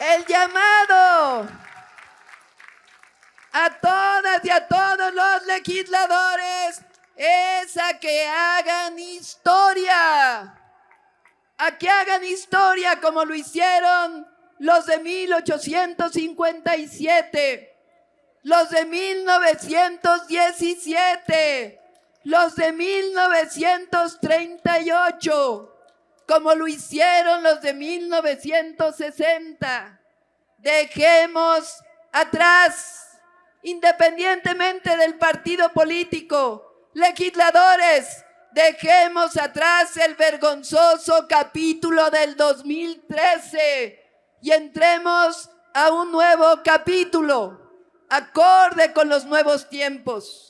El llamado a todas y a todos los legisladores es a que hagan historia, a que hagan historia como lo hicieron los de 1857, los de 1917, los de 1938 como lo hicieron los de 1960. Dejemos atrás, independientemente del partido político, legisladores, dejemos atrás el vergonzoso capítulo del 2013 y entremos a un nuevo capítulo, acorde con los nuevos tiempos.